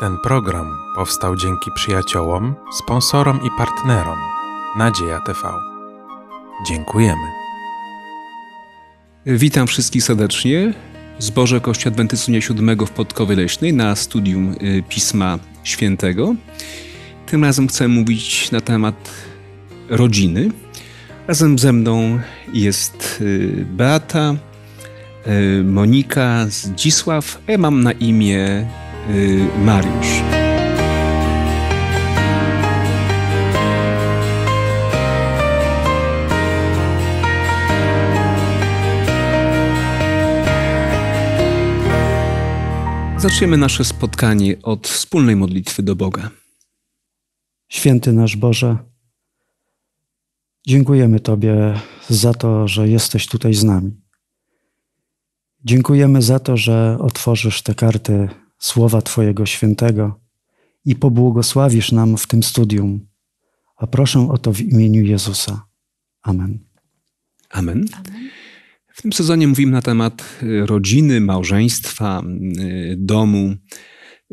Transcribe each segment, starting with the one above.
Ten program powstał dzięki przyjaciołom, sponsorom i partnerom Nadzieja TV. Dziękujemy. Witam wszystkich serdecznie. Zboże Kościoła Adwentycyjnia VII w Podkowie Leśnej na studium y, Pisma Świętego. Tym razem chcę mówić na temat rodziny. Razem ze mną jest y, Beata, y, Monika, Zdzisław, a ja mam na imię Y, Mariusz. Zaczniemy nasze spotkanie od wspólnej modlitwy do Boga. Święty nasz Boże, dziękujemy Tobie za to, że jesteś tutaj z nami. Dziękujemy za to, że otworzysz te karty słowa Twojego świętego i pobłogosławisz nam w tym studium. A proszę o to w imieniu Jezusa. Amen. Amen. W tym sezonie mówimy na temat y, rodziny, małżeństwa, y, domu.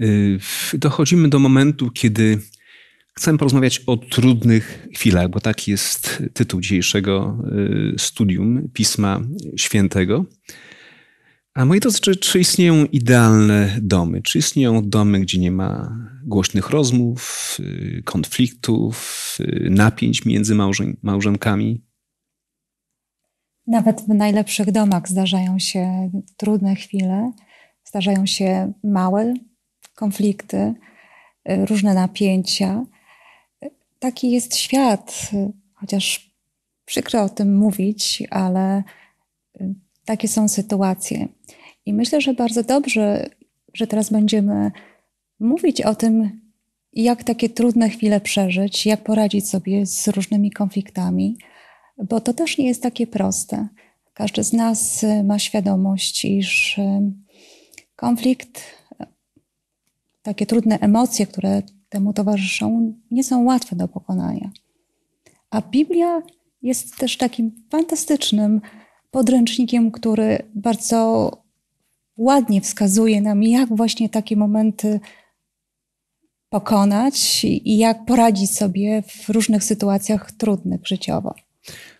Y, dochodzimy do momentu, kiedy chcemy porozmawiać o trudnych chwilach, bo taki jest tytuł dzisiejszego studium Pisma Świętego. A moje to czy, czy istnieją idealne domy? Czy istnieją domy, gdzie nie ma głośnych rozmów, y, konfliktów, y, napięć między małżeń, małżonkami? Nawet w najlepszych domach zdarzają się trudne chwile, zdarzają się małe konflikty, y, różne napięcia. Taki jest świat, chociaż przykro o tym mówić, ale takie są sytuacje. I myślę, że bardzo dobrze, że teraz będziemy mówić o tym, jak takie trudne chwile przeżyć, jak poradzić sobie z różnymi konfliktami, bo to też nie jest takie proste. Każdy z nas y, ma świadomość, iż y, konflikt, y, takie trudne emocje, które temu towarzyszą, nie są łatwe do pokonania. A Biblia jest też takim fantastycznym, podręcznikiem, który bardzo ładnie wskazuje nam, jak właśnie takie momenty pokonać i jak poradzić sobie w różnych sytuacjach trudnych życiowo.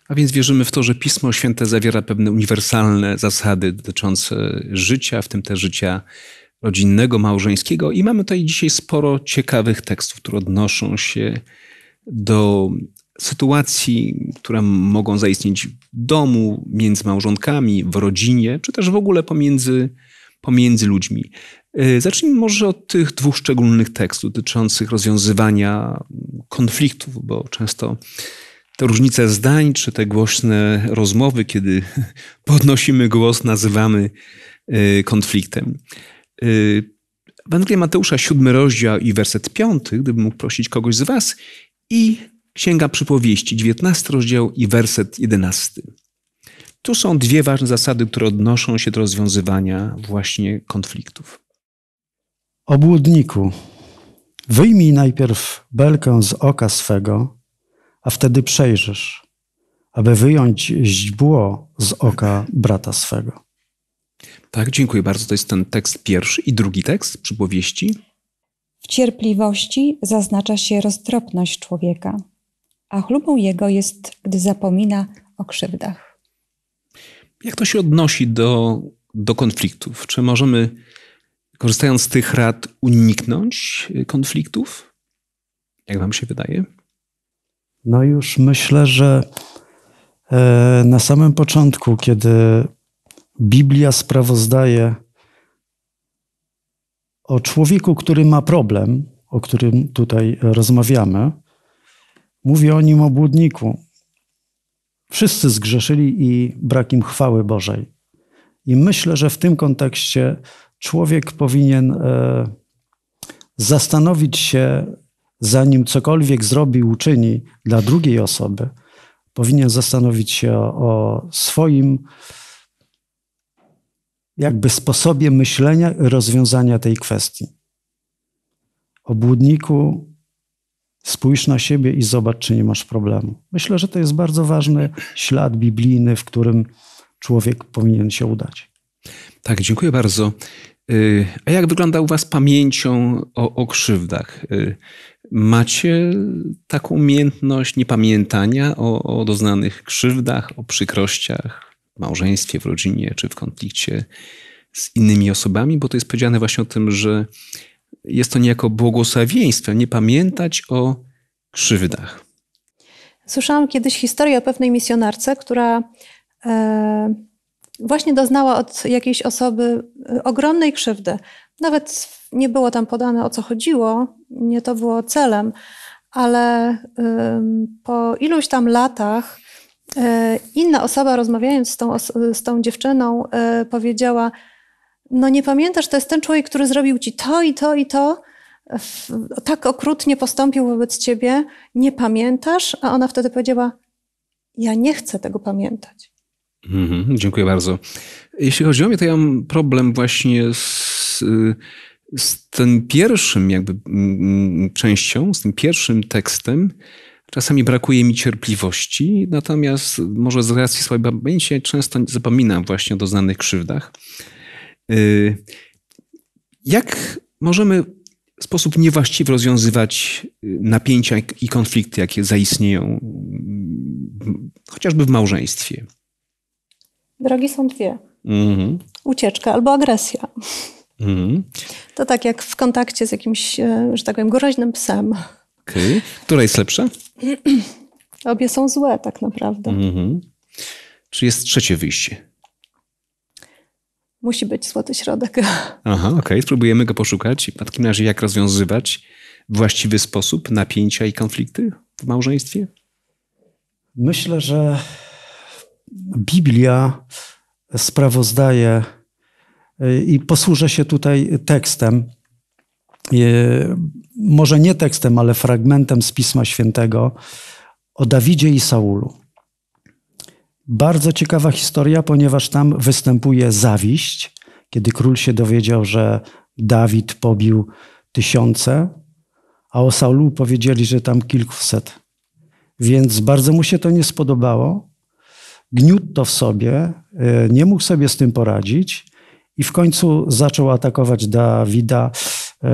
A więc wierzymy w to, że Pismo Święte zawiera pewne uniwersalne zasady dotyczące życia, w tym też życia rodzinnego, małżeńskiego. I mamy tutaj dzisiaj sporo ciekawych tekstów, które odnoszą się do sytuacji, które mogą zaistnieć w domu, między małżonkami, w rodzinie, czy też w ogóle pomiędzy, pomiędzy ludźmi. Y, zacznijmy może od tych dwóch szczególnych tekstów dotyczących rozwiązywania konfliktów, bo często te różnice zdań, czy te głośne rozmowy, kiedy podnosimy głos, nazywamy y, konfliktem. Y, Ewangelia Mateusza, siódmy rozdział i werset piąty, gdybym mógł prosić kogoś z was, i Księga Przypowieści, 19 rozdział i werset 11. Tu są dwie ważne zasady, które odnoszą się do rozwiązywania właśnie konfliktów. Obłudniku, wyjmij najpierw belkę z oka swego, a wtedy przejrzysz, aby wyjąć źdźbło z oka brata swego. Tak, dziękuję bardzo. To jest ten tekst pierwszy i drugi tekst przypowieści. W cierpliwości zaznacza się roztropność człowieka a chlubą jego jest, gdy zapomina o krzywdach. Jak to się odnosi do, do konfliktów? Czy możemy, korzystając z tych rad, uniknąć y, konfliktów? Jak Wam się wydaje? No już myślę, że e, na samym początku, kiedy Biblia sprawozdaje o człowieku, który ma problem, o którym tutaj rozmawiamy, Mówię o nim obłudniku. Wszyscy zgrzeszyli i brak im chwały Bożej. I myślę, że w tym kontekście człowiek powinien e, zastanowić się, zanim cokolwiek zrobi, uczyni dla drugiej osoby, powinien zastanowić się o, o swoim jakby sposobie myślenia i rozwiązania tej kwestii. Obłudniku Spójrz na siebie i zobacz, czy nie masz problemu. Myślę, że to jest bardzo ważny ślad biblijny, w którym człowiek powinien się udać. Tak, dziękuję bardzo. Y, a jak wygląda u Was pamięcią o, o krzywdach? Y, macie taką umiejętność niepamiętania o, o doznanych krzywdach, o przykrościach w małżeństwie, w rodzinie czy w konflikcie z innymi osobami? Bo to jest powiedziane właśnie o tym, że jest to niejako błogosławieństwem nie pamiętać o krzywdach. Słyszałam kiedyś historię o pewnej misjonarce, która e, właśnie doznała od jakiejś osoby e, ogromnej krzywdy. Nawet nie było tam podane o co chodziło, nie to było celem, ale po iluś tam latach e, inna osoba rozmawiając z tą, z tą dziewczyną powiedziała, no nie pamiętasz, to jest ten człowiek, który zrobił ci to i to i to, tak okrutnie postąpił wobec ciebie, nie pamiętasz? A ona wtedy powiedziała, ja nie chcę tego pamiętać. Mhm, dziękuję bardzo. Jeśli chodzi o mnie, to ja mam problem właśnie z, z tym pierwszym jakby częścią, z tym pierwszym tekstem, Czasami brakuje mi cierpliwości, natomiast może z racji swojej pamięci często zapominam właśnie o doznanych krzywdach. Y, jak możemy w sposób niewłaściwy rozwiązywać y, napięcia i konflikty, jakie zaistnieją chociażby w małżeństwie? Drogi są dwie. Mhm. Ucieczka albo agresja. Mhm. To tak jak w kontakcie z jakimś, e, że tak powiem, groźnym psem. Okay. Która jest lepsza? Obie są złe tak naprawdę. Mhm. Czy jest trzecie wyjście? musi być złoty środek. Aha, okej, okay. spróbujemy go poszukać. W takim razie jak rozwiązywać właściwy sposób napięcia i konflikty w małżeństwie? Myślę, że Biblia sprawozdaje y, i posłużę się tutaj tekstem, y, może nie tekstem, ale fragmentem z Pisma Świętego o Dawidzie i Saulu. Bardzo ciekawa historia, ponieważ tam występuje zawiść. Kiedy król się dowiedział, że Dawid pobił tysiące, a o Saulu powiedzieli, że tam kilkuset. Więc bardzo mu się to nie spodobało. Gniótł to w sobie, y, nie mógł sobie z tym poradzić i w końcu zaczął atakować Dawida. Y,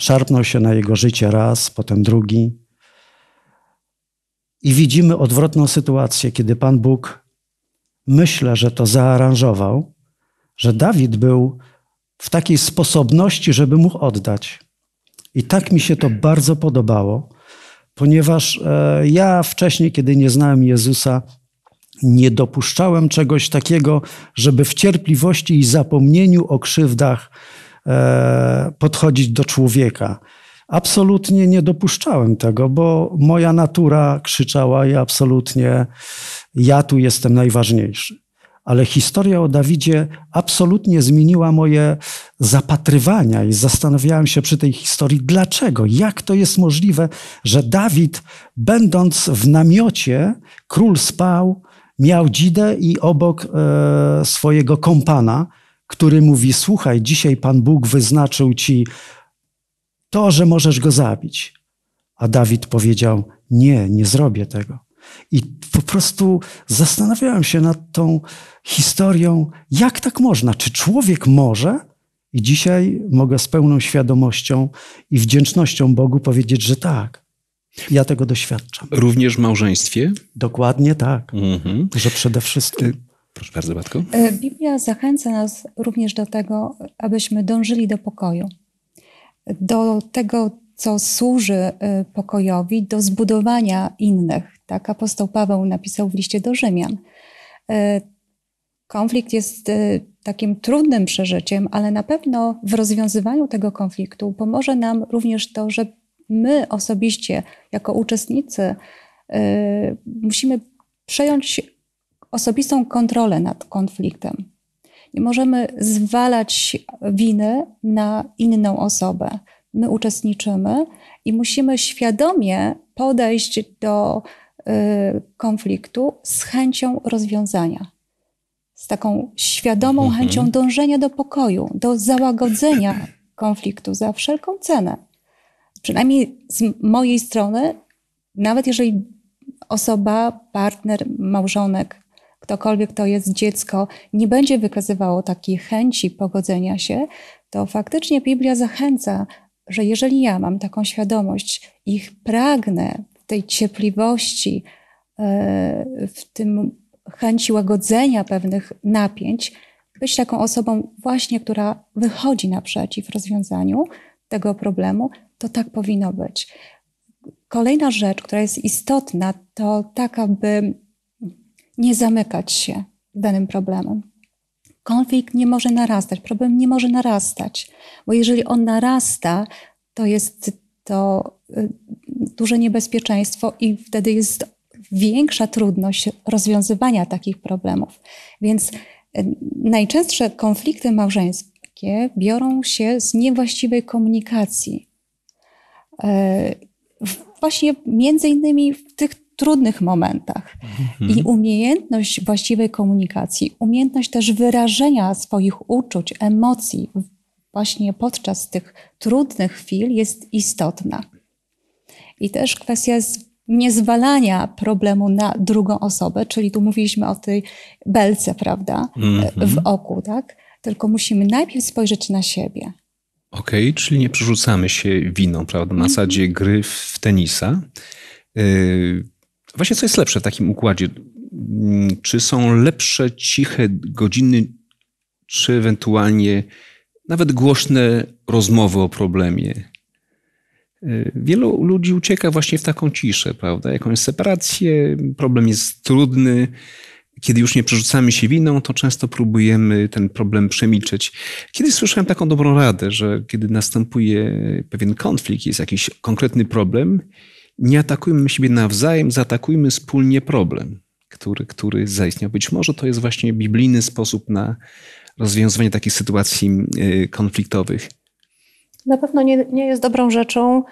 szarpnął się na jego życie raz, potem drugi. I widzimy odwrotną sytuację, kiedy Pan Bóg myślę, że to zaaranżował, że Dawid był w takiej sposobności, żeby mu oddać. I tak mi się to bardzo podobało, ponieważ e, ja wcześniej, kiedy nie znałem Jezusa, nie dopuszczałem czegoś takiego, żeby w cierpliwości i zapomnieniu o krzywdach e, podchodzić do człowieka absolutnie nie dopuszczałem tego, bo moja natura krzyczała i absolutnie ja tu jestem najważniejszy. Ale historia o Dawidzie absolutnie zmieniła moje zapatrywania i zastanawiałem się przy tej historii, dlaczego, jak to jest możliwe, że Dawid, będąc w namiocie, król spał, miał dzidę i obok e, swojego kompana, który mówi: Słuchaj, dzisiaj Pan Bóg wyznaczył ci to, że możesz go zabić. A Dawid powiedział: Nie, nie zrobię tego. I po prostu zastanawiałem się nad tą historią, jak tak można? Czy człowiek może? I dzisiaj mogę z pełną świadomością i wdzięcznością Bogu powiedzieć, że tak. Ja tego doświadczam. Również w małżeństwie? Dokładnie tak. Mhm. Że przede wszystkim. Proszę bardzo, Batko. E, Biblia zachęca nas również do tego, abyśmy dążyli do pokoju do tego, co służy y, pokojowi, do zbudowania innych. Tak apostoł Paweł napisał w liście do Rzymian. Y, konflikt jest y, takim trudnym przeżyciem, ale na pewno w rozwiązywaniu tego konfliktu pomoże nam również to, że my osobiście, jako uczestnicy, musimy przejąć osobistą kontrolę nad konfliktem. Nie możemy zwalać winę na inną osobę. My uczestniczymy i musimy świadomie podejść do y, konfliktu z chęcią rozwiązania. Z taką świadomą mhm. chęcią dążenia do pokoju, do załagodzenia konfliktu za wszelką cenę. Przynajmniej z mojej strony, nawet jeżeli osoba, partner, małżonek ktokolwiek to jest dziecko, nie będzie wykazywało takiej chęci pogodzenia się, to faktycznie Biblia zachęca, że jeżeli ja mam taką świadomość, ich pragnę w tej ciepliwości, e, w tym chęci łagodzenia pewnych napięć, być taką osobą właśnie, która wychodzi naprzeciw rozwiązaniu tego problemu, to tak powinno być. Kolejna rzecz, która jest istotna, to taka, by nie zamykać się danym problemem. Konflikt nie może narastać, problem nie może narastać, bo jeżeli on narasta, to jest to y, duże niebezpieczeństwo i wtedy jest większa trudność rozwiązywania takich problemów. Więc y, najczęstsze konflikty małżeńskie biorą się z niewłaściwej komunikacji. Y, właśnie między innymi w tych trudnych momentach. Mhm. I umiejętność właściwej komunikacji, umiejętność też wyrażenia swoich uczuć, emocji właśnie podczas tych trudnych chwil jest istotna. I też kwestia niezwalania problemu na drugą osobę, czyli tu mówiliśmy o tej belce, prawda, mhm. w oku, tak? Tylko musimy najpierw spojrzeć na siebie, Okej, okay, czyli nie przerzucamy się winą, prawda? Na mhm. zasadzie gry w tenisa. Y, Właśnie co jest lepsze w takim układzie? Mm, czy są lepsze ciche godziny, czy ewentualnie nawet głośne rozmowy o problemie? Y, wielu ludzi ucieka właśnie w taką ciszę, prawda? Jakąś separację, problem jest trudny. Kiedy już nie przerzucamy się winą, to często próbujemy ten problem przemilczeć. Kiedyś słyszałem taką dobrą radę, że kiedy następuje pewien konflikt, jest jakiś konkretny problem nie atakujmy siebie nawzajem, zaatakujmy wspólnie problem, który, który zaistniał. Być może to jest właśnie biblijny sposób na rozwiązywanie takich sytuacji y, konfliktowych. Na pewno nie, nie jest dobrą rzeczą,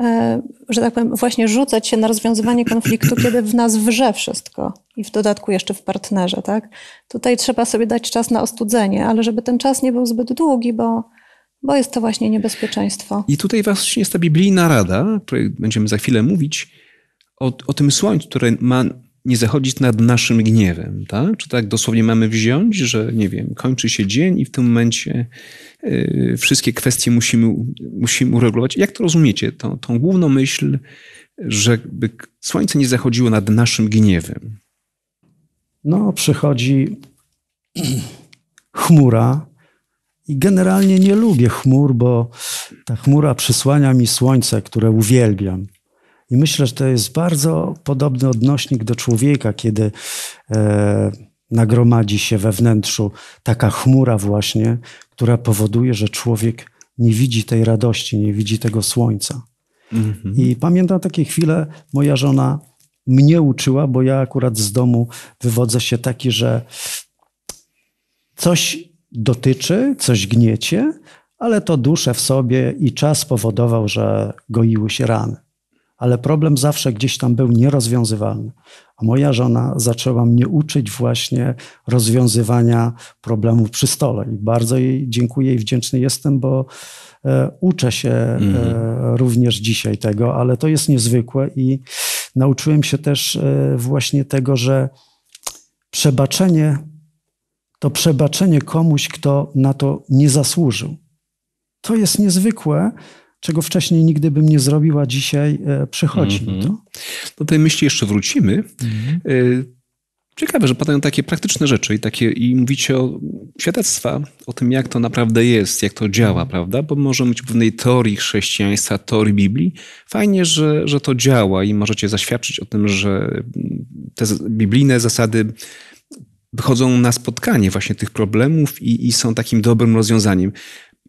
e, że tak powiem, właśnie rzucać się na rozwiązywanie konfliktu, kiedy w nas wrze wszystko i w dodatku jeszcze w partnerze, tak? Tutaj trzeba sobie dać czas na ostudzenie, ale żeby ten czas nie był zbyt długi, bo bo jest to właśnie niebezpieczeństwo. I tutaj właśnie jest ta biblijna rada, o której będziemy za chwilę mówić, o, o tym słońcu, które ma nie zachodzić nad naszym gniewem, tak? Czy tak dosłownie mamy wziąć, że nie wiem, kończy się dzień i w tym momencie y, wszystkie kwestie musimy, musimy uregulować? Jak to rozumiecie? to tą główną myśl, żeby słońce nie zachodziło nad naszym gniewem. No, przychodzi chmura, i generalnie nie lubię chmur, bo ta chmura przysłania mi słońce, które uwielbiam. I myślę, że to jest bardzo podobny odnośnik do człowieka, kiedy e, nagromadzi się we wnętrzu taka chmura, właśnie, która powoduje, że człowiek nie widzi tej radości, nie widzi tego słońca. Mhm. I pamiętam takie chwile, moja żona mnie uczyła, bo ja akurat z domu wywodzę się taki, że coś dotyczy, coś gniecie, ale to duszę w sobie i czas powodował, że goiły się rany. Ale problem zawsze gdzieś tam był nierozwiązywalny. A moja żona zaczęła mnie uczyć właśnie rozwiązywania problemów przy stole. I bardzo jej dziękuję i wdzięczny jestem, bo e, uczę się e, mhm. również dzisiaj tego, ale to jest niezwykłe i nauczyłem się też e, właśnie tego, że przebaczenie to przebaczenie komuś, kto na to nie zasłużył. To jest niezwykłe, czego wcześniej nigdy bym nie zrobiła, dzisiaj e, przychodzi. Mm -hmm. to. Do tej myśli jeszcze wrócimy. Mm -hmm. Ciekawe, że padają takie praktyczne rzeczy i, takie, i mówicie o świadectwa, o tym, jak to naprawdę jest, jak to działa, mhm. prawda? Bo może być pewnej teorii chrześcijaństwa, teorii Biblii. Fajnie, że, że to działa i możecie zaświadczyć o tym, że te biblijne zasady wychodzą na spotkanie właśnie tych problemów i, i są takim dobrym rozwiązaniem.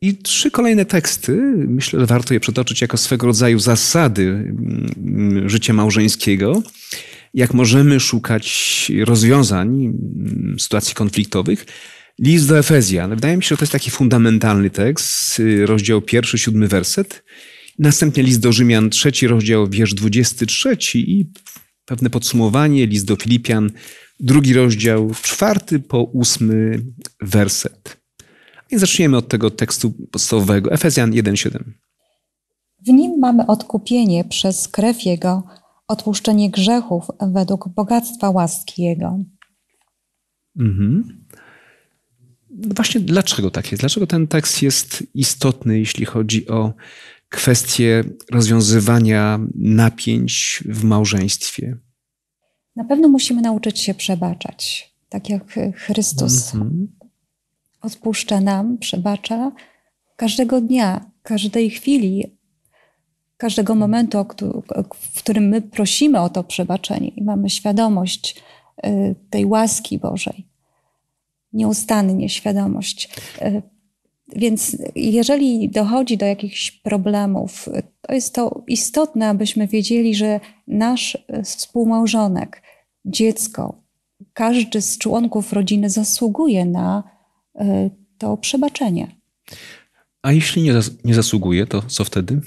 I trzy kolejne teksty, myślę, że warto je przetoczyć jako swego rodzaju zasady mm, życia małżeńskiego, jak możemy szukać rozwiązań mm, sytuacji konfliktowych. List do Efezja. Wydaje mi się, że to jest taki fundamentalny tekst, y, rozdział pierwszy, siódmy werset. Następnie list do Rzymian, trzeci rozdział, wiersz 23 i pewne podsumowanie, list do Filipian, drugi rozdział, czwarty po ósmy werset. I zaczniemy od tego tekstu podstawowego, Efezjan 1,7. W nim mamy odkupienie przez krew Jego, odpuszczenie grzechów według bogactwa łaski Jego. Mhm. No właśnie dlaczego tak jest? Dlaczego ten tekst jest istotny, jeśli chodzi o kwestie rozwiązywania napięć w małżeństwie? Na pewno musimy nauczyć się przebaczać, tak jak Chrystus mm -hmm. odpuszcza nam, przebacza każdego dnia, każdej chwili, każdego momentu, w którym my prosimy o to przebaczenie i mamy świadomość y, tej łaski Bożej. Nieustannie świadomość y, więc jeżeli dochodzi do jakichś problemów, to jest to istotne, abyśmy wiedzieli, że nasz e, współmałżonek, dziecko, każdy z członków rodziny zasługuje na e, to przebaczenie. A jeśli nie, nie zasługuje, to co wtedy?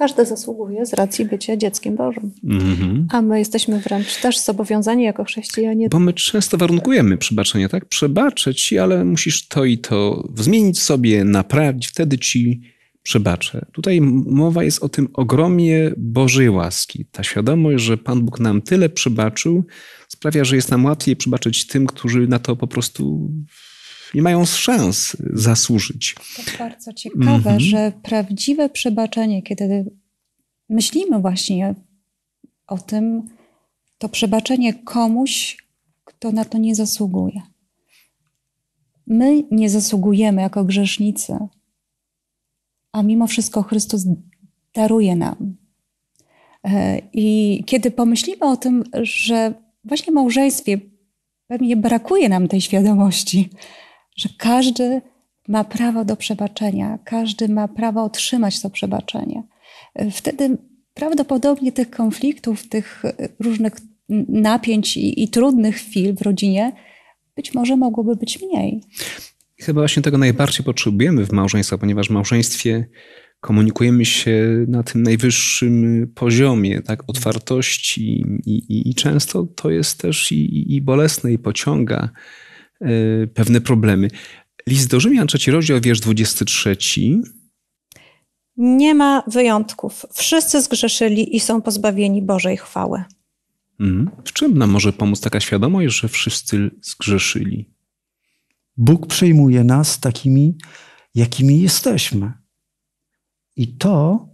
Każdy zasługuje z racji bycia dzieckiem Bożym. Mhm. A my jesteśmy wręcz też zobowiązani jako chrześcijanie. Bo my często warunkujemy przebaczenie, tak? Przebaczę ci, ale musisz to i to zmienić sobie, naprawić, wtedy ci przebaczę. Tutaj mowa jest o tym ogromie Bożej łaski. Ta świadomość, że Pan Bóg nam tyle przebaczył, sprawia, że jest nam łatwiej przebaczyć tym, którzy na to po prostu nie mają szans zasłużyć. To bardzo ciekawe, mhm. że prawdziwe przebaczenie, kiedy myślimy właśnie o tym, to przebaczenie komuś, kto na to nie zasługuje. My nie zasługujemy jako grzesznicy, a mimo wszystko Chrystus daruje nam. E, I kiedy pomyślimy o tym, że właśnie w małżeństwie pewnie brakuje nam tej świadomości, że każdy ma prawo do przebaczenia, każdy ma prawo otrzymać to przebaczenie. Wtedy prawdopodobnie tych konfliktów, tych różnych napięć i, i trudnych chwil w rodzinie być może mogłoby być mniej. chyba właśnie tego najbardziej potrzebujemy w małżeństwie, ponieważ w małżeństwie komunikujemy się na tym najwyższym poziomie tak, otwartości i, i, i często to jest też i, i bolesne i pociąga Y, pewne problemy. List do Rzymian, trzeci rozdział, wiersz 23. Nie ma wyjątków. Wszyscy zgrzeszyli i są pozbawieni Bożej chwały. Mhm. W czym nam może pomóc taka świadomość, że wszyscy zgrzeszyli? Bóg przyjmuje nas takimi, jakimi jesteśmy. I to,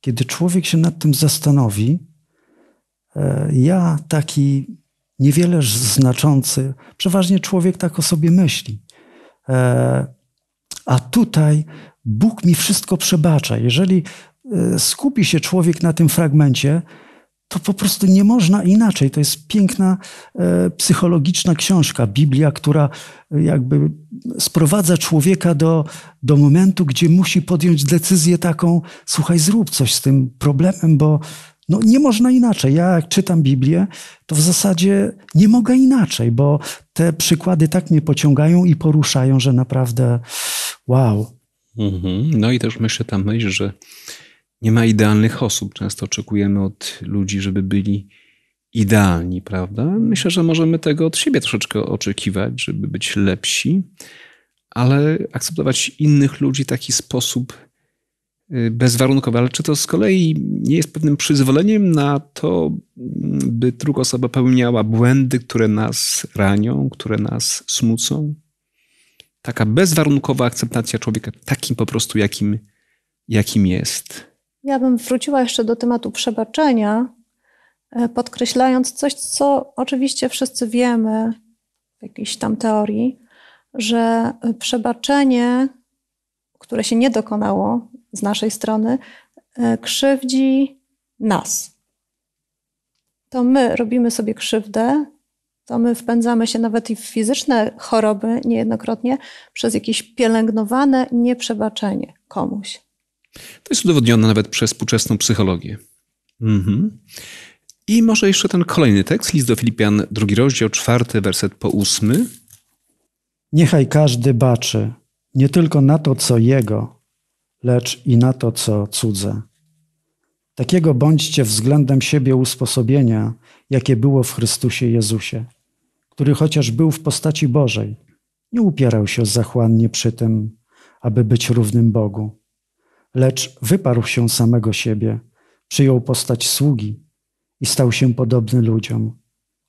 kiedy człowiek się nad tym zastanowi, e, ja taki niewiele znaczący, przeważnie człowiek tak o sobie myśli. E, a tutaj Bóg mi wszystko przebacza. Jeżeli e, skupi się człowiek na tym fragmencie, to po prostu nie można inaczej. To jest piękna e, psychologiczna książka, Biblia, która jakby sprowadza człowieka do, do momentu, gdzie musi podjąć decyzję taką: słuchaj, zrób coś z tym problemem, bo no nie można inaczej. Ja jak czytam Biblię, to w zasadzie nie mogę inaczej, bo te przykłady tak mnie pociągają i poruszają, że naprawdę wow. Mm-hmm. No i też myślę ta myśl, że nie ma idealnych osób. Często oczekujemy od ludzi, żeby byli idealni, prawda? Myślę, że możemy tego od siebie troszeczkę oczekiwać, żeby być lepsi, ale akceptować innych ludzi w taki sposób, bezwarunkowe, ale czy to z kolei nie jest pewnym przyzwoleniem na to, by druga osoba popełniała błędy, które nas ranią, które nas smucą? Taka bezwarunkowa akceptacja człowieka takim po prostu, jakim, jakim jest. Ja bym wróciła jeszcze do tematu przebaczenia, e, podkreślając coś, co oczywiście wszyscy wiemy w jakiejś tam teorii, że e, przebaczenie, które się nie dokonało, z naszej strony e, krzywdzi nas. To my robimy sobie krzywdę, to my wpędzamy się nawet i w fizyczne choroby niejednokrotnie przez jakieś pielęgnowane nieprzebaczenie komuś. To jest udowodnione nawet przez współczesną psychologię. Mhm. I może jeszcze ten kolejny tekst, list do Filipian, drugi rozdział, czwarty, werset po ósmy. Niechaj każdy baczy nie tylko na to, co jego, lecz i na to, co cudze. Takiego bądźcie względem siebie usposobienia, jakie było w Chrystusie Jezusie, który chociaż był w postaci Bożej, nie upierał się zachłannie przy tym, aby być równym Bogu, lecz wyparł się samego siebie, przyjął postać sługi i stał się podobny ludziom,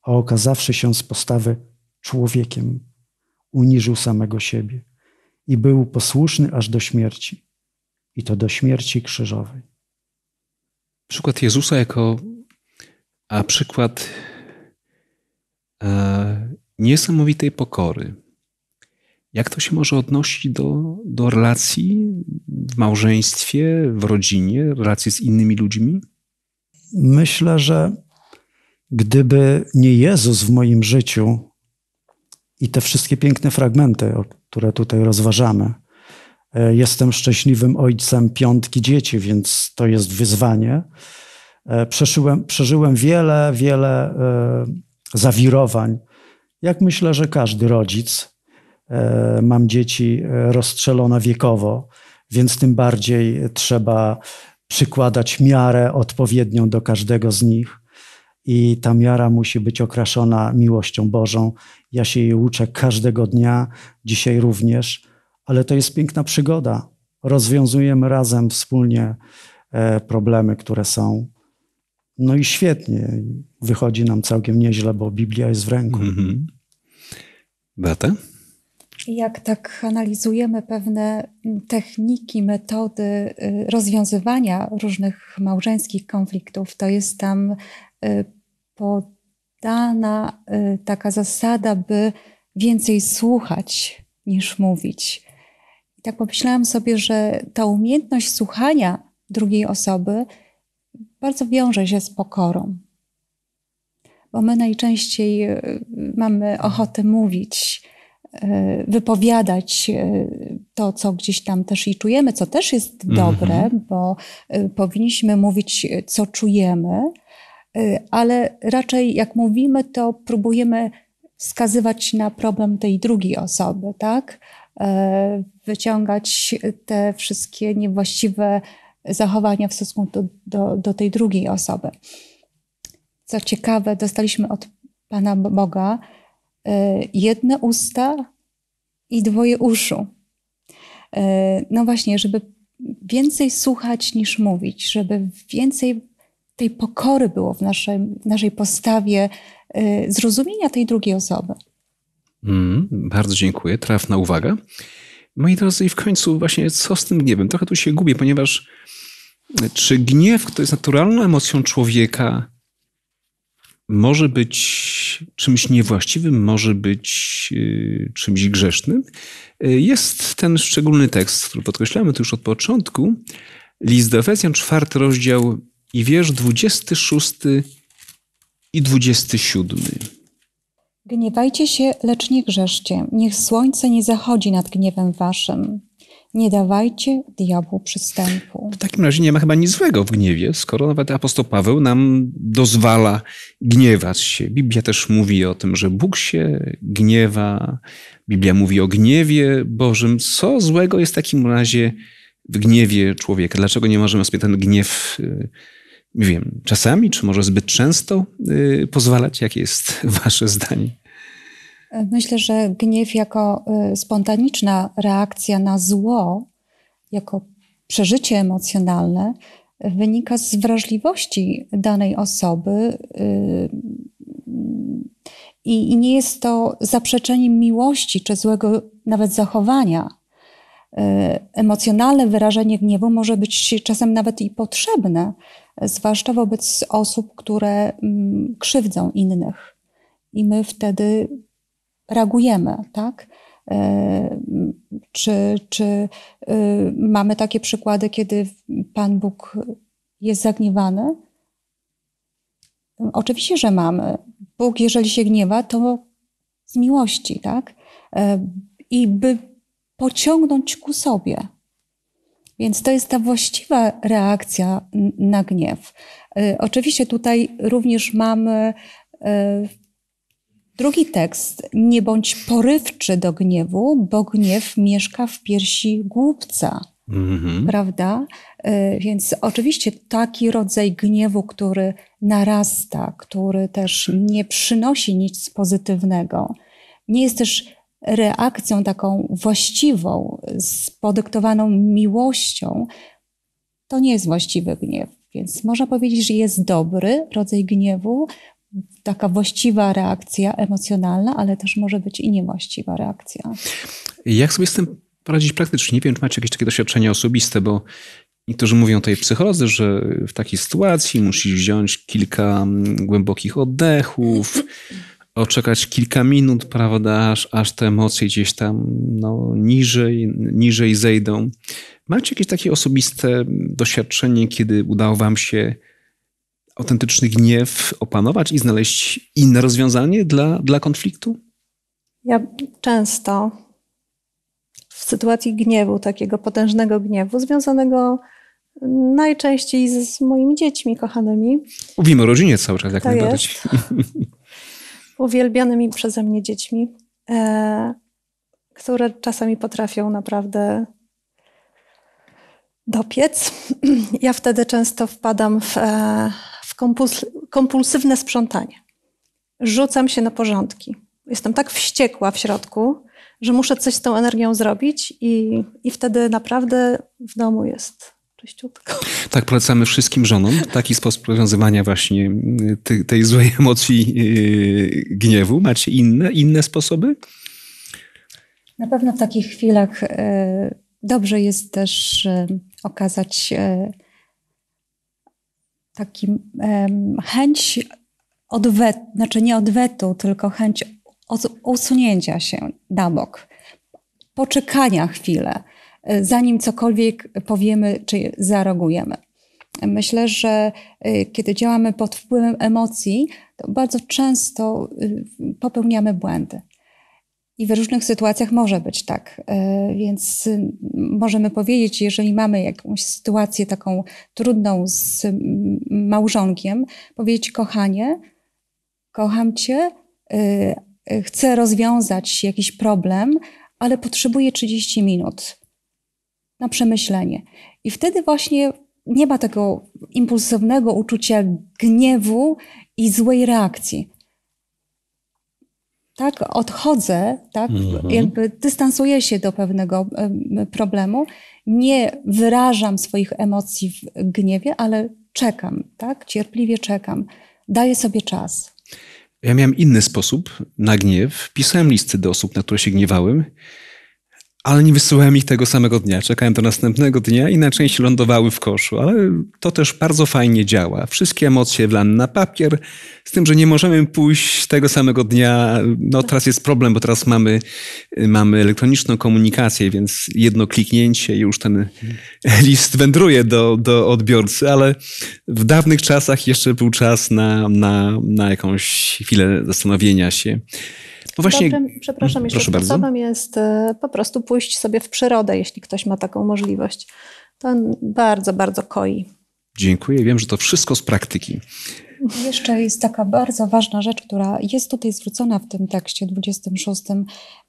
a okazawszy się z postawy człowiekiem, uniżył samego siebie i był posłuszny aż do śmierci i to do śmierci krzyżowej. Przykład Jezusa jako a przykład e, niesamowitej pokory. Jak to się może odnosić do, do relacji w małżeństwie, w rodzinie, relacji z innymi ludźmi? Myślę, że gdyby nie Jezus w moim życiu i te wszystkie piękne fragmenty, które tutaj rozważamy, E, jestem szczęśliwym ojcem piątki dzieci, więc to jest wyzwanie. E, przeszyłem, przeżyłem wiele, wiele e, zawirowań, jak myślę, że każdy rodzic. Mam dzieci rozstrzelone wiekowo, więc tym bardziej trzeba przykładać miarę odpowiednią do każdego z nich. I ta miara musi być okraszona miłością Bożą. Ja się jej uczę każdego dnia, dzisiaj również ale to jest piękna przygoda. Rozwiązujemy razem wspólnie e, problemy, które są. No i świetnie, wychodzi nam całkiem nieźle, bo Biblia jest w ręku. Mhm. Beata? Jak tak analizujemy pewne techniki, metody y, rozwiązywania różnych małżeńskich konfliktów, to jest tam y, podana y, taka zasada, by więcej słuchać niż mówić tak pomyślałam sobie, że ta umiejętność słuchania drugiej osoby bardzo wiąże się z pokorą. Bo my najczęściej e, mamy ochotę mówić, e, wypowiadać e, to, co gdzieś tam też i czujemy, co też jest mhm. dobre, bo powinniśmy mówić, co czujemy, ale raczej jak mówimy, to próbujemy wskazywać na problem tej drugiej osoby, tak? wyciągać te wszystkie niewłaściwe zachowania w stosunku do, do, do tej drugiej osoby. Co ciekawe, dostaliśmy od Pana Boga y, jedne usta i dwoje uszu. Y, no właśnie, żeby więcej słuchać niż mówić, żeby więcej tej pokory było w naszej, naszej postawie, y, zrozumienia tej drugiej osoby. Mm, bardzo dziękuję. Trafna uwaga. Moi drodzy, i w końcu właśnie co z tym gniewem? Trochę tu się gubię, ponieważ e, czy gniew, to jest naturalną emocją człowieka, może być czymś niewłaściwym, może być e, czymś grzesznym. E, jest ten szczególny tekst, który podkreślamy tu już od początku. List do Efezjan, czwarty rozdział i wiersz 26 i 27. Gniewajcie się, lecz nie grzeszcie. Niech słońce nie zachodzi nad gniewem waszym. Nie dawajcie diabłu przystępu. W takim razie nie ma chyba nic złego w gniewie, skoro nawet apostoł Paweł nam dozwala gniewać się. Biblia też mówi o tym, że Bóg się gniewa. Biblia mówi o gniewie Bożym. Co złego jest w takim razie w gniewie człowieka? Dlaczego nie możemy sobie ten gniew y, nie wiem, czasami, czy może zbyt często y, pozwalać? Jakie jest Wasze zdanie? E, myślę, że gniew jako y, spontaniczna reakcja na zło, jako przeżycie emocjonalne, wynika z wrażliwości danej osoby. Y, I nie jest to zaprzeczeniem miłości czy złego nawet zachowania E, emocjonalne wyrażenie gniewu może być czasem nawet i potrzebne, zwłaszcza wobec osób, które mm, krzywdzą innych. I my wtedy reagujemy, tak? E, czy, czy y, mamy takie przykłady, kiedy Pan Bóg jest zagniewany? Oczywiście, że mamy. Bóg, jeżeli się gniewa, to z miłości, tak? E, I by pociągnąć ku sobie. Więc to jest ta właściwa reakcja na gniew. Y, oczywiście tutaj również mamy y, drugi tekst. Nie bądź porywczy do gniewu, bo gniew mieszka w piersi głupca. Mhm. Prawda? Y, więc oczywiście taki rodzaj gniewu, który narasta, który też nie przynosi nic pozytywnego, nie jest też reakcją taką właściwą, spodyktowaną miłością, to nie jest właściwy gniew. Więc można powiedzieć, że jest dobry rodzaj gniewu, taka właściwa reakcja emocjonalna, ale też może być i niewłaściwa reakcja. Jak sobie z tym poradzić praktycznie? Nie wiem, czy macie jakieś takie doświadczenia osobiste, bo niektórzy mówią tej psycholodzy, że w takiej sytuacji musisz wziąć kilka głębokich oddechów oczekać kilka minut, prawda, aż, aż te emocje gdzieś tam no, niżej, niżej zejdą. Macie jakieś takie osobiste doświadczenie, kiedy udało wam się autentyczny gniew opanować i znaleźć inne rozwiązanie dla, dla konfliktu? Ja często w sytuacji gniewu, takiego potężnego gniewu, związanego najczęściej z, z moimi dziećmi kochanymi. Mówimy o rodzinie cały czas, jak najbardziej uwielbianymi przeze mnie dziećmi, e, które czasami potrafią naprawdę dopiec. Ja wtedy często wpadam w, e, w kompuls kompulsywne sprzątanie. Rzucam się na porządki. Jestem tak wściekła w środku, że muszę coś z tą energią zrobić, i, i wtedy naprawdę w domu jest tak, polecamy wszystkim żonom taki sposób rozwiązywania właśnie y, tej, tej złej emocji y, gniewu. Macie inne, inne sposoby? Na pewno w takich chwilach y, dobrze jest też okazać taki chęć odwetu, znaczy nie odwetu, tylko chęć usunięcia się na bok, poczekania chwilę. E, zanim cokolwiek powiemy czy zareagujemy. Myślę, że e, kiedy działamy pod wpływem emocji, to bardzo często e, popełniamy błędy. I w różnych sytuacjach może być tak. Więc możemy powiedzieć, jeżeli mamy jakąś sytuację taką trudną z małżonkiem, powiedzieć: Kochanie, kocham cię, chcę rozwiązać jakiś problem, ale potrzebuję 30 minut na przemyślenie. I wtedy właśnie nie ma tego impulsywnego uczucia gniewu i złej reakcji. Tak, odchodzę, tak, mhm. jakby dystansuję się do pewnego problemu, nie wyrażam swoich emocji w gniewie, ale czekam, tak, cierpliwie czekam, daję sobie czas. Ja miałem inny sposób na gniew. Pisałem listy do osób, na które się gniewałem ale nie wysyłałem ich tego samego dnia. Czekałem do następnego dnia i na część lądowały w koszu, ale to też bardzo fajnie działa. Wszystkie emocje wlane na papier, z tym, że nie możemy pójść tego samego dnia. No teraz jest problem, bo teraz mamy, mamy elektroniczną komunikację, więc jedno kliknięcie i już ten list wędruje do, do odbiorcy, ale w dawnych czasach jeszcze był czas na, na, na jakąś chwilę zastanowienia się. No właśnie... Dobrym, przepraszam, mm, jeszcze Proszę sposobem jest e, po prostu pójść sobie w przyrodę, jeśli ktoś ma taką możliwość. To bardzo, bardzo koi. Dziękuję. Wiem, że to wszystko z praktyki. Mhm. Jeszcze jest taka bardzo ważna rzecz, która jest tutaj zwrócona w tym tekście 26.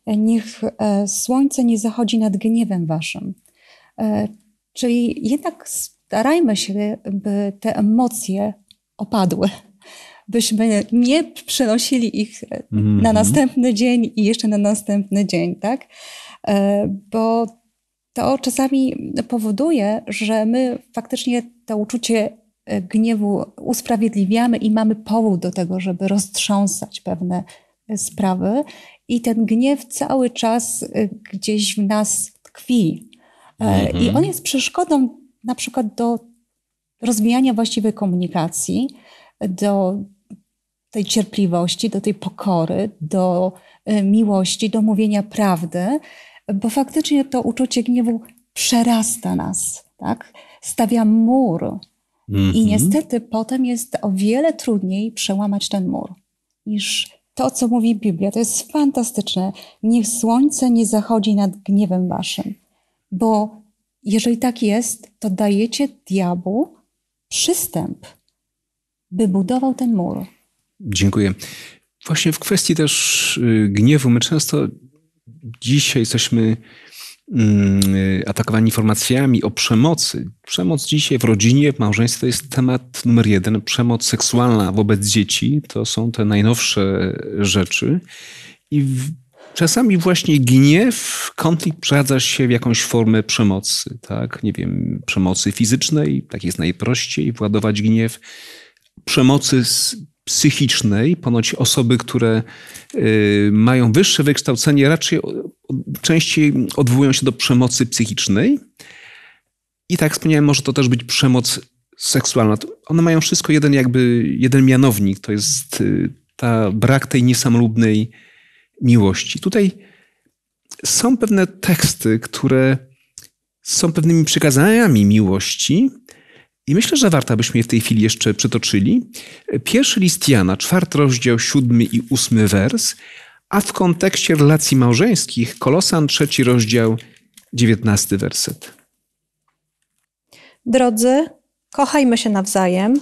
Niech e, słońce nie zachodzi nad gniewem waszym. E, czyli jednak starajmy się, by te emocje opadły, byśmy nie przenosili ich mm -hmm. na następny dzień i jeszcze na następny dzień, tak? E, bo to czasami powoduje, że my faktycznie to uczucie e, gniewu usprawiedliwiamy i mamy powód do tego, żeby roztrząsać pewne sprawy. I ten gniew cały czas gdzieś w nas tkwi. Mm -hmm. I mhm. on jest przeszkodą na przykład do rozwijania właściwej komunikacji, do tej cierpliwości, do tej pokory, do y, miłości, do mówienia prawdy, bo faktycznie to uczucie gniewu przerasta nas, tak? stawia mur. I mhm. niestety potem jest o wiele trudniej przełamać ten mur niż to, co mówi Biblia. To jest fantastyczne. Niech słońce nie zachodzi nad gniewem waszym, bo jeżeli tak jest, to dajecie diabłu przystęp, by budował ten mur. Dziękuję. Właśnie w kwestii też y, gniewu, my często dzisiaj jesteśmy mm, atakowani informacjami o przemocy. Przemoc dzisiaj w rodzinie, w małżeństwie to jest temat numer jeden. Przemoc seksualna wobec dzieci to są te najnowsze rzeczy. I czasami właśnie gniew, konflikt przeradza się w jakąś formę przemocy. Tak? Nie wiem, przemocy fizycznej, tak jest najprościej, władować gniew. Przemocy psychicznej. Ponoć osoby, które y, mają wyższe wykształcenie, raczej częściej odwołują się do przemocy psychicznej. I tak wspomniałem, może to też być przemoc seksualna. One mają wszystko jeden jakby, jeden mianownik, to jest y, ta brak tej niesamolubnej miłości. Tutaj są pewne teksty, które są pewnymi przekazaniami miłości, i myślę, że warto, byśmy je w tej chwili jeszcze przytoczyli. Pierwszy list Jana, czwarty rozdział, siódmy i ósmy wers, a w kontekście relacji małżeńskich Kolosan, trzeci rozdział, dziewiętnasty werset. Drodzy, kochajmy się nawzajem,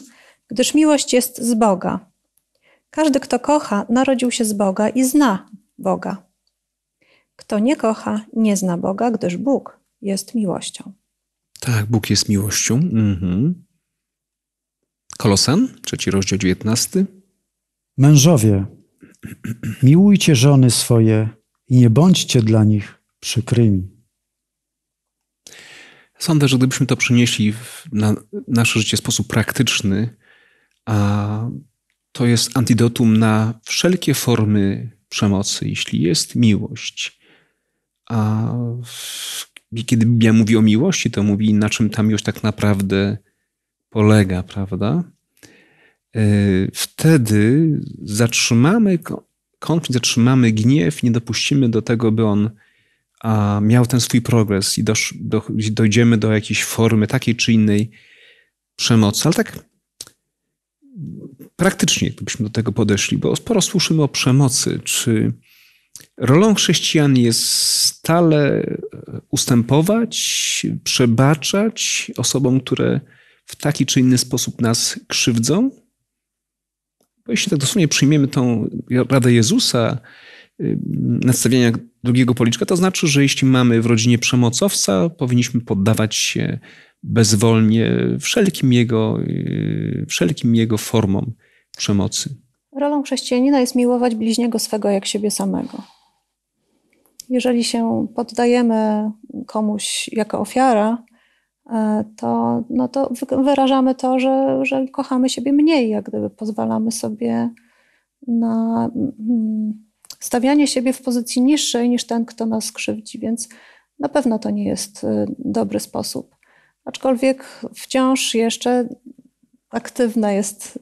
gdyż miłość jest z Boga. Każdy, kto kocha, narodził się z Boga i zna Boga. Kto nie kocha, nie zna Boga, gdyż Bóg jest miłością. Tak, Bóg jest miłością. Mhm. Kolosan, trzeci rozdział, dziewiętnasty. Mężowie, miłujcie żony swoje i nie bądźcie dla nich przykrymi. Sądzę, że gdybyśmy to przynieśli na nasze życie w sposób praktyczny, a to jest antidotum na wszelkie formy przemocy, jeśli jest miłość. A kiedy Biblia mówi o miłości, to mówi, na czym ta miłość tak naprawdę polega, prawda? E, wtedy zatrzymamy konflikt, zatrzymamy gniew, nie dopuścimy do tego, by on miał ten swój progres i do, dojdziemy do jakiejś formy takiej czy innej przemocy. Ale tak praktycznie, jakbyśmy do tego podeszli, bo sporo słyszymy o przemocy, czy rolą chrześcijan jest stale ustępować, przebaczać osobom, które w taki czy inny sposób nas krzywdzą? Bo jeśli tak dosłownie przyjmiemy tą radę Jezusa, nastawienia drugiego policzka, to znaczy, że jeśli mamy w rodzinie przemocowca, powinniśmy poddawać się bezwolnie wszelkim jego, yy, wszelkim jego formom przemocy. Rolą chrześcijanina jest miłować bliźniego swego jak siebie samego jeżeli się poddajemy komuś jako ofiara, e, to, no to wyrażamy to, że, że kochamy siebie mniej, jak gdyby pozwalamy sobie na mm, stawianie siebie w pozycji niższej niż ten, kto nas krzywdzi, więc na pewno to nie jest e, dobry sposób. Aczkolwiek wciąż jeszcze aktywna jest,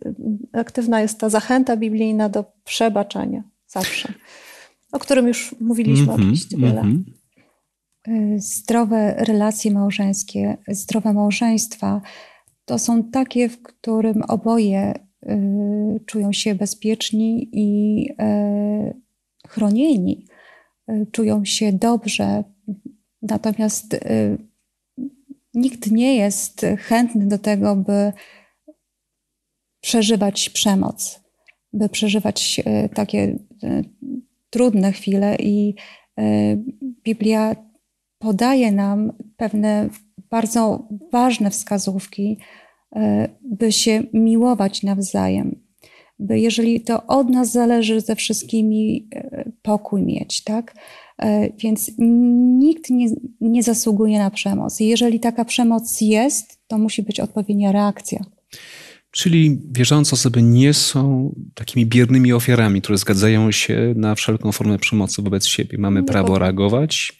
e, aktywna jest ta zachęta biblijna do przebaczenia zawsze o którym już mówiliśmy mm -hmm, oczywiście Mm -hmm. Zdrowe relacje małżeńskie, zdrowe małżeństwa to są takie, w którym oboje y, czują się bezpieczni i y, chronieni, y, czują się dobrze. Natomiast y, nikt nie jest chętny do tego, by przeżywać przemoc, by przeżywać y, takie trudne chwile i e, Biblia podaje nam pewne bardzo ważne wskazówki, e, by się miłować nawzajem. By jeżeli to od nas zależy, ze wszystkimi e, pokój mieć, tak? Więc nikt nie, nie zasługuje na przemoc. Jeżeli taka przemoc jest, to musi być odpowiednia reakcja. Czyli wierzące osoby nie są takimi biernymi ofiarami, które zgadzają się na wszelką formę przemocy wobec siebie. Mamy no prawo reagować.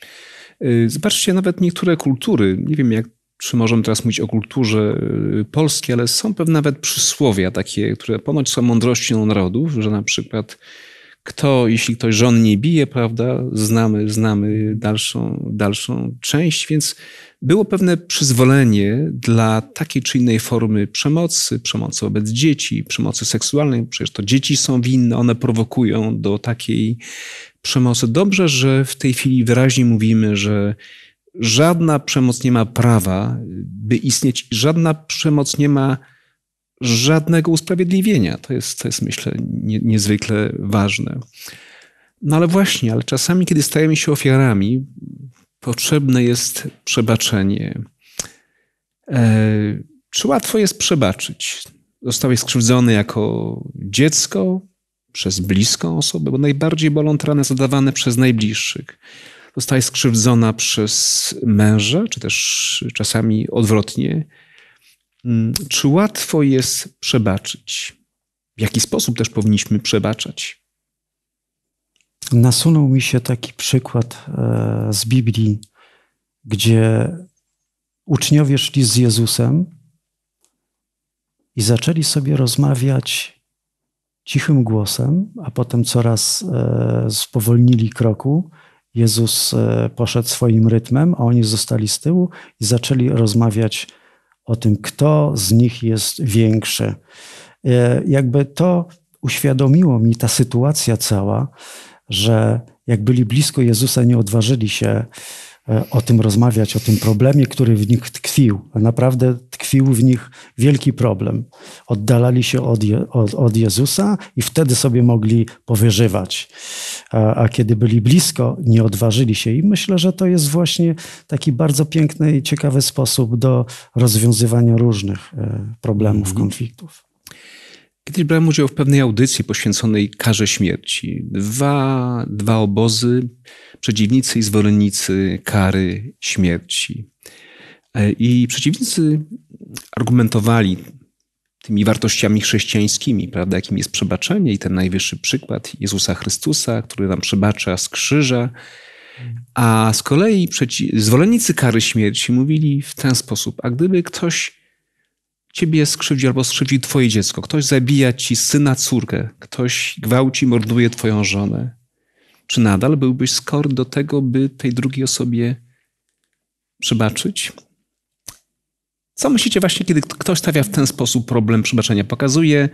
Y, zobaczcie, nawet niektóre kultury, nie wiem jak, czy możemy teraz mówić o kulturze y, polskiej, ale są pewne nawet przysłowia takie, które ponoć są mądrością narodów, że na przykład kto, jeśli ktoś żon nie bije, prawda, znamy, znamy dalszą, dalszą część, więc było pewne przyzwolenie dla takiej czy innej formy przemocy, przemocy wobec dzieci, przemocy seksualnej. Przecież to dzieci są winne, one prowokują do takiej przemocy. Dobrze, że w tej chwili wyraźnie mówimy, że żadna przemoc nie ma prawa, by istnieć, żadna przemoc nie ma żadnego usprawiedliwienia. To jest, to jest myślę, nie, niezwykle ważne. No ale właśnie, ale czasami, kiedy stajemy się ofiarami, potrzebne jest przebaczenie. E, czy łatwo jest przebaczyć? Zostałeś skrzywdzony jako dziecko, przez bliską osobę, bo najbardziej bolą rany zadawane przez najbliższych. Zostałeś skrzywdzona przez męża, czy też czasami odwrotnie, Mm, czy łatwo jest przebaczyć? W jaki sposób też powinniśmy przebaczać? Nasunął mi się taki przykład e, z Biblii, gdzie uczniowie szli z Jezusem i zaczęli sobie rozmawiać cichym głosem, a potem coraz e, spowolnili kroku. Jezus e, poszedł swoim rytmem, a oni zostali z tyłu i zaczęli rozmawiać o tym, kto z nich jest większy. E, jakby to uświadomiło mi ta sytuacja cała, że jak byli blisko Jezusa, nie odważyli się E, o tym rozmawiać, o tym problemie, który w nich tkwił. A naprawdę tkwił w nich wielki problem. Oddalali się od, Je od, od Jezusa i wtedy sobie mogli powyżywać. A, a, kiedy byli blisko, nie odważyli się. I myślę, że to jest właśnie taki bardzo piękny i ciekawy sposób do rozwiązywania różnych e, problemów, mhm. konfliktów. Kiedyś brałem udział w pewnej audycji poświęconej karze śmierci. Dwa, dwa obozy, przeciwnicy i zwolennicy kary śmierci. E, I przeciwnicy argumentowali tymi wartościami chrześcijańskimi, prawda, jakim jest przebaczenie i ten najwyższy przykład Jezusa Chrystusa, który nam przebacza z krzyża. A z kolei przeci- zwolennicy kary śmierci mówili w ten sposób, a gdyby ktoś ciebie skrzywdzi albo skrzywdzi twoje dziecko. Ktoś zabija ci syna, córkę. Ktoś gwałci, morduje twoją żonę. Czy nadal byłbyś skory do tego, by tej drugiej osobie przebaczyć? Co myślicie właśnie, kiedy ktoś stawia w ten sposób problem przebaczenia? Pokazuje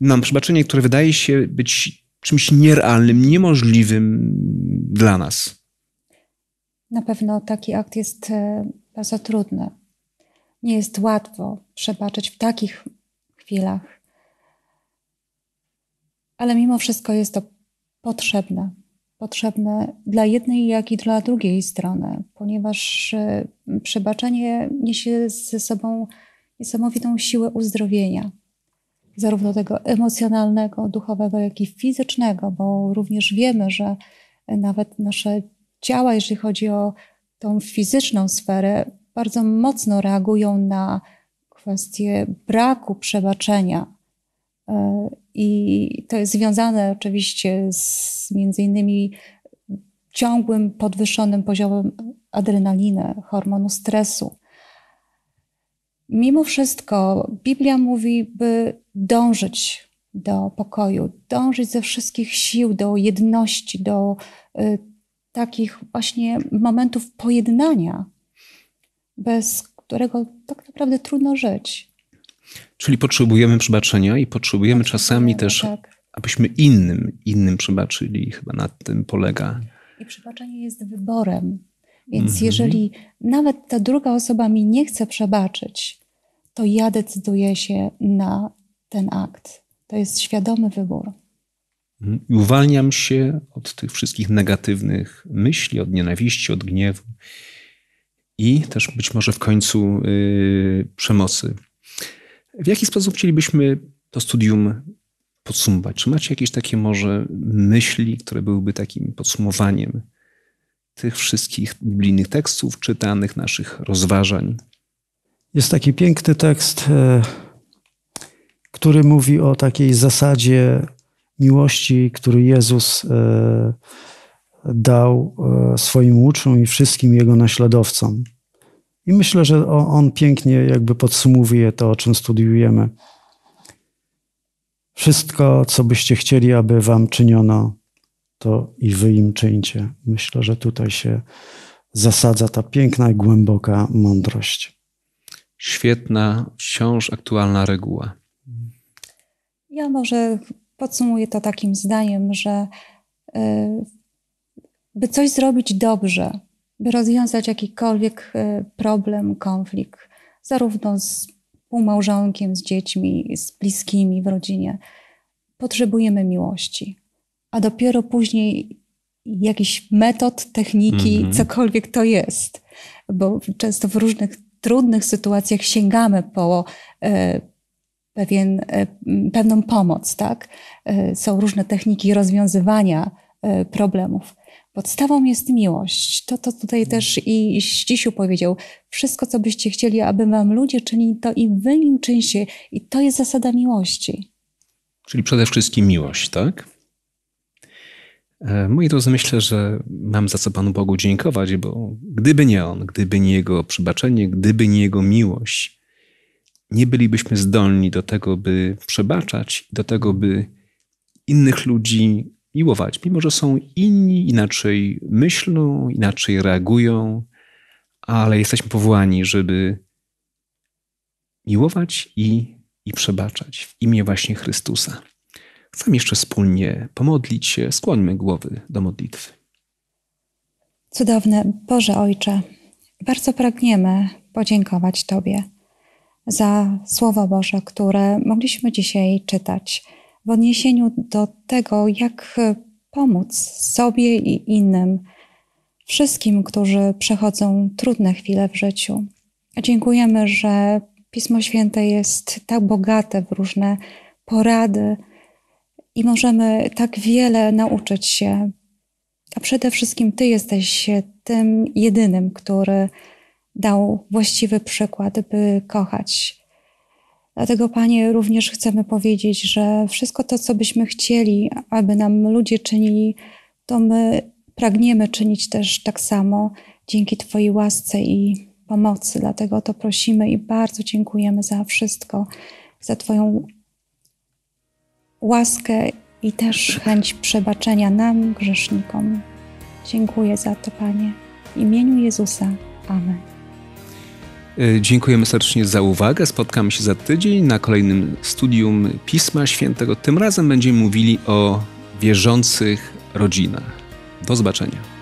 nam przebaczenie, które wydaje się być czymś nierealnym, niemożliwym dla nas. Na pewno taki akt jest e, bardzo trudny. Nie jest łatwo przebaczyć w takich chwilach, ale mimo wszystko jest to potrzebne. Potrzebne dla jednej, jak i dla drugiej strony, ponieważ y, przebaczenie niesie ze sobą niesamowitą siłę uzdrowienia, zarówno tego emocjonalnego, duchowego, jak i fizycznego, bo również wiemy, że nawet nasze ciała, jeśli chodzi o tą fizyczną sferę, bardzo mocno reagują na kwestię braku przebaczenia. E, I to jest związane oczywiście z między innymi ciągłym podwyższonym poziomem adrenaliny, hormonu stresu. Mimo wszystko Biblia mówi, by dążyć do pokoju, dążyć ze wszystkich sił do jedności, do y, takich właśnie momentów pojednania bez którego tak naprawdę trudno żyć. Czyli potrzebujemy przebaczenia i potrzebujemy czasami też, tak. abyśmy innym, innym przebaczyli. Chyba na tym polega. I przebaczenie jest wyborem. Więc mhm. jeżeli nawet ta druga osoba mi nie chce przebaczyć, to ja decyduję się na ten akt. To jest świadomy wybór. Mhm. I uwalniam się od tych wszystkich negatywnych myśli, od nienawiści, od gniewu i też być może w końcu y, przemocy. W jaki sposób chcielibyśmy to studium podsumować? Czy macie jakieś takie może myśli, które byłyby takim podsumowaniem tych wszystkich biblijnych tekstów czytanych, naszych rozważań? Jest taki piękny tekst, e, który mówi o takiej zasadzie miłości, który Jezus e, dał e, swoim uczniom i wszystkim jego naśladowcom. I myślę, że on pięknie jakby podsumowuje to, o czym studiujemy. Wszystko, co byście chcieli, aby wam czyniono, to i wy im czyńcie. Myślę, że tutaj się zasadza ta piękna i głęboka mądrość. Świetna, wciąż aktualna reguła. Ja może podsumuję to takim zdaniem, że y, by coś zrobić dobrze, by rozwiązać jakikolwiek e, problem, konflikt, zarówno z półmałżonkiem, z dziećmi, z bliskimi w rodzinie, potrzebujemy miłości. A dopiero później jakiś metod, techniki, mm -hmm. cokolwiek to jest. Bo często w różnych trudnych sytuacjach sięgamy po e, pewien, e, pewną pomoc, tak? E, są różne techniki rozwiązywania e, problemów. Podstawą jest miłość. To, to tutaj mhm. też i Ścisiu powiedział. Wszystko, co byście chcieli, aby wam ludzie czynili, to i wy nim czyńcie. I to jest zasada miłości. Czyli przede wszystkim miłość, tak? E, moi drodzy, myślę, że mam za co Panu Bogu dziękować, bo gdyby nie On, gdyby nie Jego przebaczenie, gdyby nie Jego miłość, nie bylibyśmy zdolni do tego, by przebaczać, do tego, by innych ludzi miłować, mimo że są inni, inaczej myślą, inaczej reagują, ale jesteśmy powołani, żeby miłować i, i przebaczać w imię właśnie Chrystusa. Chcę jeszcze wspólnie pomodlić się, skłońmy głowy do modlitwy. Cudowny Boże Ojcze, bardzo pragniemy podziękować Tobie za Słowo Boże, które mogliśmy dzisiaj czytać w odniesieniu do tego, jak e, pomóc sobie i innym, wszystkim, którzy przechodzą trudne chwile w życiu. Dziękujemy, że Pismo Święte jest tak bogate w różne porady i możemy tak wiele nauczyć się. A przede wszystkim Ty jesteś tym jedynym, który dał właściwy przykład, by kochać Dlatego, Panie, również chcemy powiedzieć, że wszystko to, co byśmy chcieli, aby nam ludzie czynili, to my pragniemy czynić też tak samo dzięki Twojej łasce i pomocy. Dlatego to prosimy i bardzo dziękujemy za wszystko, za Twoją łaskę i też chęć przebaczenia nam, grzesznikom. Dziękuję za to, Panie. W imieniu Jezusa. Amen. E, dziękujemy serdecznie za uwagę. Spotkamy się za tydzień na kolejnym studium Pisma Świętego. Tym razem będziemy mówili o wierzących rodzinach. Do zobaczenia.